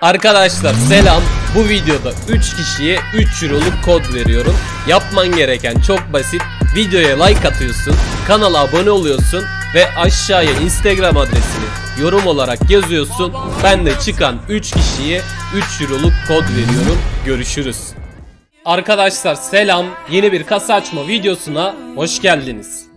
Arkadaşlar selam. Bu videoda 3 kişiye 3 Euro'luk kod veriyorum. Yapman gereken çok basit. Videoya like atıyorsun, kanala abone oluyorsun ve aşağıya Instagram adresini yorum olarak yazıyorsun. Ben de çıkan 3 kişiye 3 Euro'luk kod veriyorum. Görüşürüz. Arkadaşlar selam. Yeni bir kasa açma videosuna hoş geldiniz.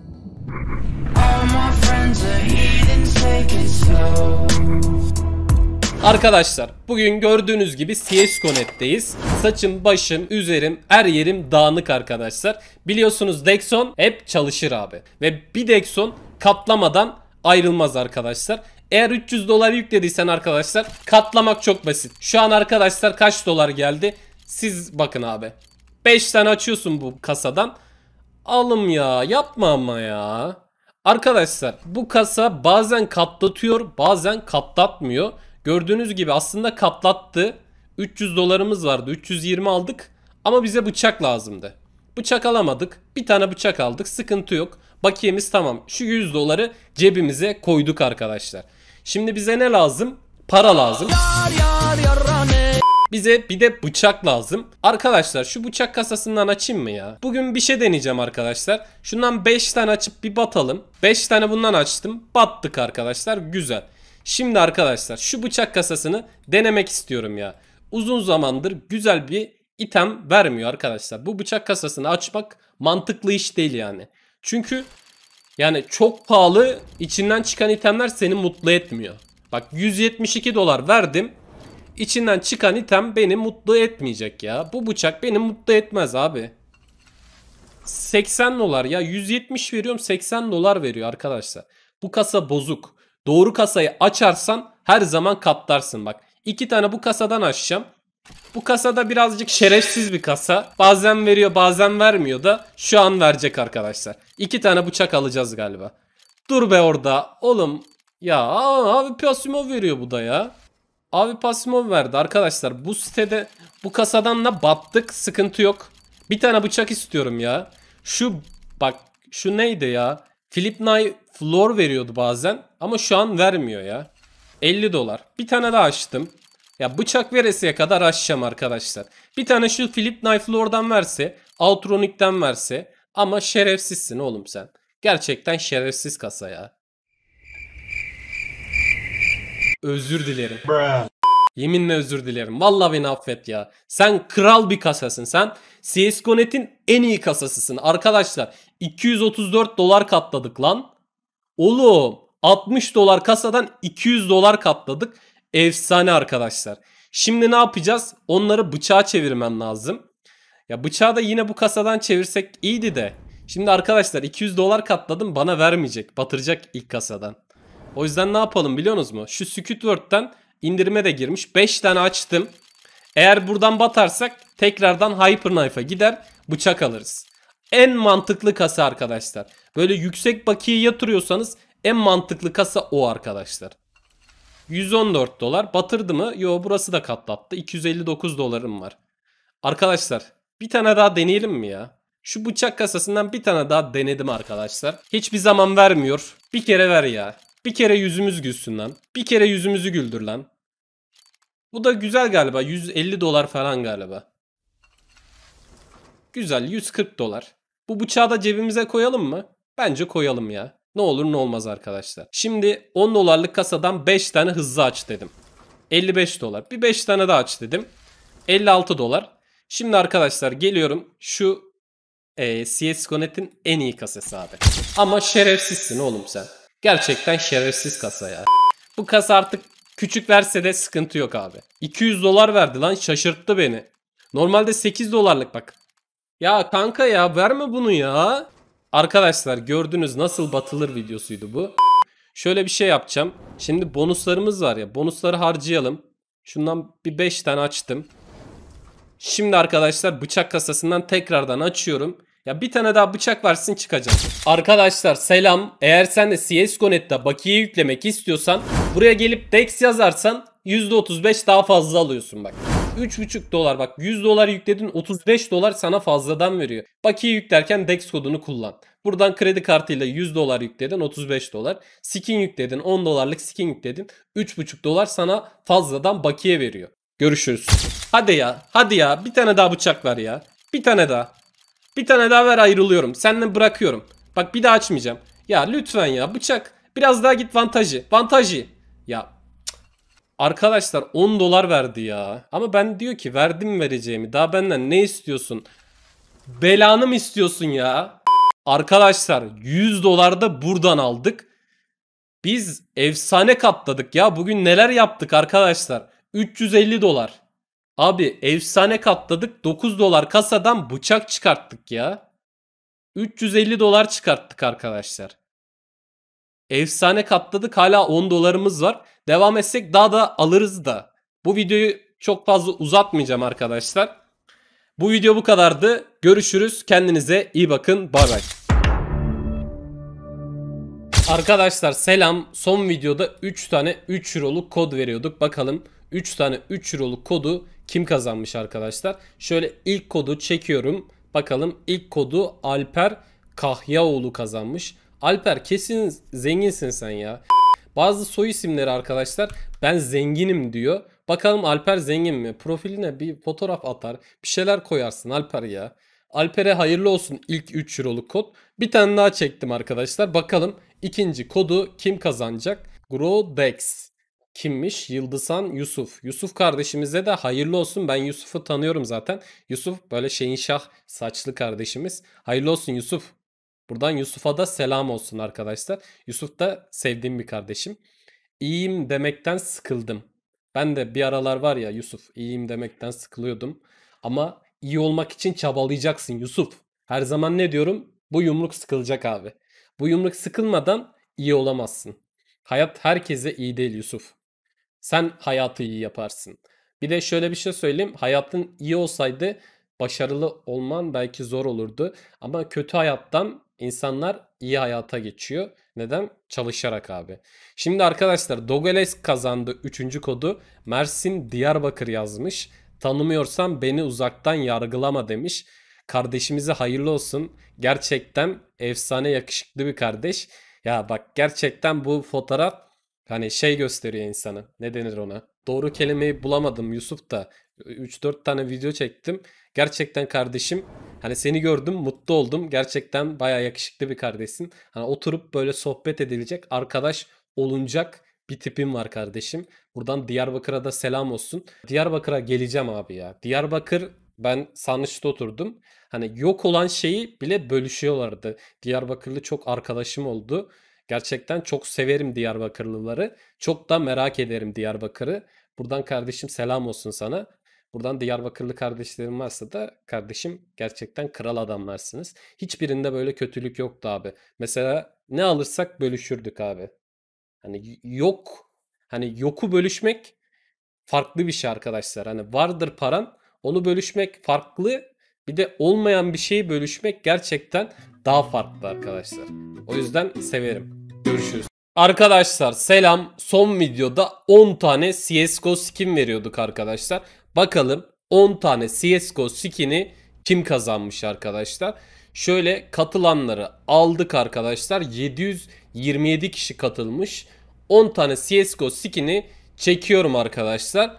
Arkadaşlar bugün gördüğünüz gibi CS Connect'teyiz. Saçım, başım, üzerim, her yerim dağınık arkadaşlar. Biliyorsunuz Dexon hep çalışır abi. Ve bir Dexon katlamadan ayrılmaz arkadaşlar. Eğer 300 dolar yüklediysen arkadaşlar katlamak çok basit. Şu an arkadaşlar kaç dolar geldi? Siz bakın abi. 5 tane açıyorsun bu kasadan. Alım ya yapma ama ya. Arkadaşlar bu kasa bazen katlatıyor bazen katlatmıyor. Gördüğünüz gibi aslında katlattı. 300 dolarımız vardı 320 aldık ama bize bıçak lazımdı. Bıçak alamadık bir tane bıçak aldık sıkıntı yok. Bakiyemiz tamam şu 100 doları cebimize koyduk arkadaşlar. Şimdi bize ne lazım? Para lazım. Yar, yar, bize bir de bıçak lazım. Arkadaşlar şu bıçak kasasından açayım mı ya? Bugün bir şey deneyeceğim arkadaşlar. Şundan 5 tane açıp bir batalım. 5 tane bundan açtım. Battık arkadaşlar. Güzel. Şimdi arkadaşlar şu bıçak kasasını denemek istiyorum ya. Uzun zamandır güzel bir item vermiyor arkadaşlar. Bu bıçak kasasını açmak mantıklı iş değil yani. Çünkü yani çok pahalı içinden çıkan itemler seni mutlu etmiyor. Bak 172 dolar verdim. İçinden çıkan item beni mutlu etmeyecek ya. Bu bıçak beni mutlu etmez abi. 80 dolar ya 170 veriyorum 80 dolar veriyor arkadaşlar. Bu kasa bozuk. Doğru kasayı açarsan her zaman katlarsın bak. İki tane bu kasadan açacağım. Bu kasada birazcık şerefsiz bir kasa. Bazen veriyor bazen vermiyor da şu an verecek arkadaşlar. İki tane bıçak alacağız galiba. Dur be orada oğlum. Ya abi Piasimo veriyor bu da ya. Abi pasimov verdi arkadaşlar. Bu sitede bu kasadan da battık. Sıkıntı yok. Bir tane bıçak istiyorum ya. Şu bak şu neydi ya? Philip Nye floor veriyordu bazen ama şu an vermiyor ya. 50 dolar. Bir tane daha açtım. Ya bıçak veresiye kadar açacağım arkadaşlar. Bir tane şu Philip Nye floor'dan verse, Outronic'ten verse ama şerefsizsin oğlum sen. Gerçekten şerefsiz kasa ya. Özür dilerim. Bruh. Yeminle özür dilerim. Vallahi beni affet ya. Sen kral bir kasasın sen. CSGO.net'in en iyi kasasısın. Arkadaşlar 234 dolar katladık lan. Oğlum 60 dolar kasadan 200 dolar katladık. Efsane arkadaşlar. Şimdi ne yapacağız? Onları bıçağa çevirmen lazım. Ya bıçağı da yine bu kasadan çevirsek iyiydi de. Şimdi arkadaşlar 200 dolar katladım bana vermeyecek. Batıracak ilk kasadan. O yüzden ne yapalım biliyorsunuz mu? Şu Squidward'dan indirime de girmiş. 5 tane açtım. Eğer buradan batarsak tekrardan Hyperknife'a gider bıçak alırız. En mantıklı kasa arkadaşlar. Böyle yüksek bakiye yatırıyorsanız en mantıklı kasa o arkadaşlar. 114 dolar batırdı mı? Yo burası da katlattı. 259 dolarım var. Arkadaşlar bir tane daha deneyelim mi ya? Şu bıçak kasasından bir tane daha denedim arkadaşlar. Hiçbir zaman vermiyor. Bir kere ver ya. Bir kere yüzümüz gülsün lan. Bir kere yüzümüzü güldür lan. Bu da güzel galiba. 150 dolar falan galiba. Güzel 140 dolar. Bu bıçağı da cebimize koyalım mı? Bence koyalım ya. Ne olur ne olmaz arkadaşlar. Şimdi 10 dolarlık kasadan 5 tane hızlı aç dedim. 55 dolar. Bir 5 tane daha aç dedim. 56 dolar. Şimdi arkadaşlar geliyorum şu e, CS Connect'in en iyi kasası abi. Ama şerefsizsin oğlum sen. Gerçekten şerefsiz kasa ya. Bu kasa artık küçük verse de sıkıntı yok abi. 200 dolar verdi lan şaşırttı beni. Normalde 8 dolarlık bak. Ya kanka ya verme bunu ya. Arkadaşlar gördünüz nasıl batılır videosuydu bu. Şöyle bir şey yapacağım. Şimdi bonuslarımız var ya. Bonusları harcayalım. Şundan bir 5 tane açtım. Şimdi arkadaşlar bıçak kasasından tekrardan açıyorum. Ya bir tane daha bıçak varsın çıkacak. Arkadaşlar selam. Eğer sen de CSGO.net'te bakiye yüklemek istiyorsan buraya gelip DEX yazarsan %35 daha fazla alıyorsun bak. 3,5 dolar bak 100 dolar yükledin 35 dolar sana fazladan veriyor. Bakiye yüklerken DEX kodunu kullan. Buradan kredi kartıyla 100 dolar yükledin 35 dolar. Skin yükledin 10 dolarlık skin yükledin 3,5 dolar sana fazladan bakiye veriyor. Görüşürüz. Hadi ya hadi ya bir tane daha bıçak var ya. Bir tane daha. Bir tane daha ver ayrılıyorum. Senden bırakıyorum. Bak bir daha açmayacağım. Ya lütfen ya bıçak. Biraz daha git vantajı. Vantajı. Ya Arkadaşlar 10 dolar verdi ya. Ama ben diyor ki verdim vereceğimi. Daha benden ne istiyorsun? Belanı mı istiyorsun ya? Arkadaşlar 100 dolar da buradan aldık. Biz efsane katladık ya. Bugün neler yaptık arkadaşlar? 350 dolar. Abi efsane katladık. 9 dolar kasadan bıçak çıkarttık ya. 350 dolar çıkarttık arkadaşlar. Efsane katladık. Hala 10 dolarımız var. Devam etsek daha da alırız da. Bu videoyu çok fazla uzatmayacağım arkadaşlar. Bu video bu kadardı. Görüşürüz. Kendinize iyi bakın. Bay bay. Arkadaşlar selam. Son videoda 3 tane 3 Euro'luk kod veriyorduk. Bakalım 3 tane 3 Euro'luk kodu kim kazanmış arkadaşlar? Şöyle ilk kodu çekiyorum. Bakalım ilk kodu Alper Kahyaoğlu kazanmış. Alper kesin zenginsin sen ya. Bazı soy isimleri arkadaşlar ben zenginim diyor. Bakalım Alper zengin mi? Profiline bir fotoğraf atar. Bir şeyler koyarsın Alper ya. Alper'e hayırlı olsun ilk 3 Euro'luk kod. Bir tane daha çektim arkadaşlar. Bakalım ikinci kodu kim kazanacak? Grodex kimmiş? Yıldızhan Yusuf. Yusuf kardeşimize de hayırlı olsun. Ben Yusuf'u tanıyorum zaten. Yusuf böyle şeyin şah saçlı kardeşimiz. Hayırlı olsun Yusuf. Buradan Yusuf'a da selam olsun arkadaşlar. Yusuf da sevdiğim bir kardeşim. İyiyim demekten sıkıldım. Ben de bir aralar var ya Yusuf iyiyim demekten sıkılıyordum. Ama iyi olmak için çabalayacaksın Yusuf. Her zaman ne diyorum? Bu yumruk sıkılacak abi. Bu yumruk sıkılmadan iyi olamazsın. Hayat herkese iyi değil Yusuf. Sen hayatı iyi yaparsın. Bir de şöyle bir şey söyleyeyim. Hayatın iyi olsaydı başarılı olman belki zor olurdu. Ama kötü hayattan insanlar iyi hayata geçiyor. Neden? Çalışarak abi. Şimdi arkadaşlar Dogeles kazandı 3. kodu. Mersin Diyarbakır yazmış. Tanımıyorsan beni uzaktan yargılama demiş. Kardeşimize hayırlı olsun. Gerçekten efsane yakışıklı bir kardeş. Ya bak gerçekten bu fotoğraf Hani şey gösteriyor insanı. Ne denir ona? Doğru kelimeyi bulamadım Yusuf da. 3-4 tane video çektim. Gerçekten kardeşim hani seni gördüm mutlu oldum. Gerçekten baya yakışıklı bir kardeşsin. Hani oturup böyle sohbet edilecek arkadaş olunacak bir tipim var kardeşim. Buradan Diyarbakır'a da selam olsun. Diyarbakır'a geleceğim abi ya. Diyarbakır ben Sanış'ta oturdum. Hani yok olan şeyi bile bölüşüyorlardı. Diyarbakırlı çok arkadaşım oldu. Gerçekten çok severim Diyarbakırlıları. Çok da merak ederim Diyarbakır'ı. Buradan kardeşim selam olsun sana. Buradan Diyarbakırlı kardeşlerim varsa da kardeşim gerçekten kral adamlarsınız. Hiçbirinde böyle kötülük yoktu abi. Mesela ne alırsak bölüşürdük abi. Hani yok hani yoku bölüşmek farklı bir şey arkadaşlar. Hani vardır paran onu bölüşmek farklı bir de olmayan bir şeyi bölüşmek gerçekten daha farklı arkadaşlar. O yüzden severim. Görüşürüz. Arkadaşlar selam. Son videoda 10 tane CSGO skin veriyorduk arkadaşlar. Bakalım 10 tane CSGO skin'i kim kazanmış arkadaşlar. Şöyle katılanları aldık arkadaşlar. 727 kişi katılmış. 10 tane CSGO skin'i çekiyorum arkadaşlar.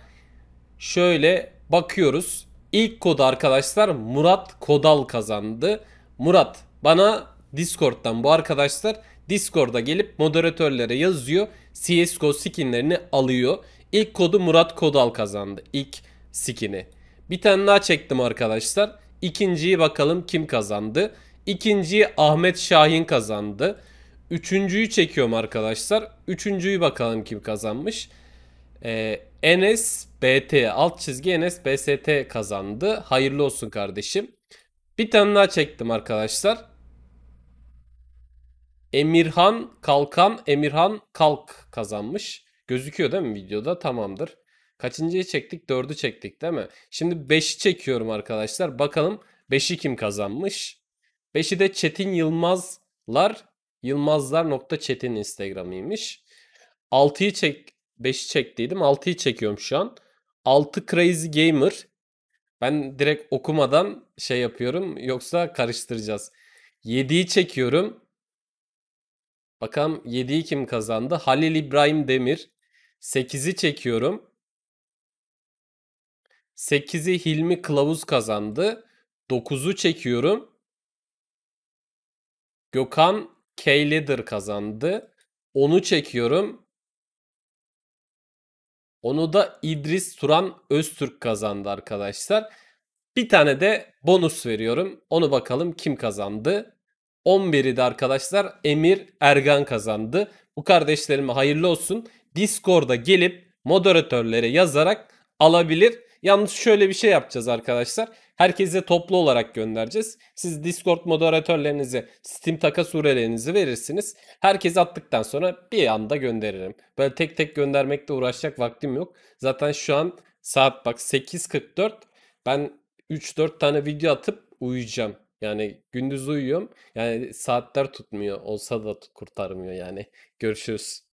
Şöyle bakıyoruz. İlk kodu arkadaşlar Murat Kodal kazandı. Murat bana Discord'dan bu arkadaşlar Discord'a gelip moderatörlere yazıyor. CSGO skinlerini alıyor. İlk kodu Murat Kodal kazandı. İlk skini. Bir tane daha çektim arkadaşlar. İkinciyi bakalım kim kazandı. İkinciyi Ahmet Şahin kazandı. Üçüncüyü çekiyorum arkadaşlar. Üçüncüyü bakalım kim kazanmış. Ee, Enes alt çizgi Enes kazandı. Hayırlı olsun kardeşim. Bir tane daha çektim arkadaşlar. Emirhan Kalkan Emirhan Kalk kazanmış. Gözüküyor değil mi videoda? Tamamdır. Kaçıncıyı çektik? Dördü çektik değil mi? Şimdi beşi çekiyorum arkadaşlar. Bakalım beşi kim kazanmış? Beşi de Çetin Yılmazlar Yılmazlar nokta Çetin Instagram'ıymış. Altı'yı çek 5'i çektiydim. 6'yı çekiyorum şu an. 6 Crazy Gamer. Ben direkt okumadan şey yapıyorum. Yoksa karıştıracağız. 7'yi çekiyorum. Bakalım 7'yi kim kazandı? Halil İbrahim Demir. 8'i çekiyorum. 8'i Hilmi Kılavuz kazandı. 9'u çekiyorum. Gökhan K. Leader kazandı. 10'u çekiyorum. Onu da İdris Turan Öztürk kazandı arkadaşlar. Bir tane de bonus veriyorum. Onu bakalım kim kazandı. 11'i de arkadaşlar Emir Ergan kazandı. Bu kardeşlerime hayırlı olsun. Discord'a gelip moderatörlere yazarak alabilir. Yalnız şöyle bir şey yapacağız arkadaşlar. Herkese toplu olarak göndereceğiz. Siz Discord moderatörlerinizi, Steam takas surelerinizi verirsiniz. Herkese attıktan sonra bir anda gönderirim. Böyle tek tek göndermekte uğraşacak vaktim yok. Zaten şu an saat bak 8.44. Ben 3-4 tane video atıp uyuyacağım. Yani gündüz uyuyorum. Yani saatler tutmuyor. Olsa da kurtarmıyor yani. Görüşürüz.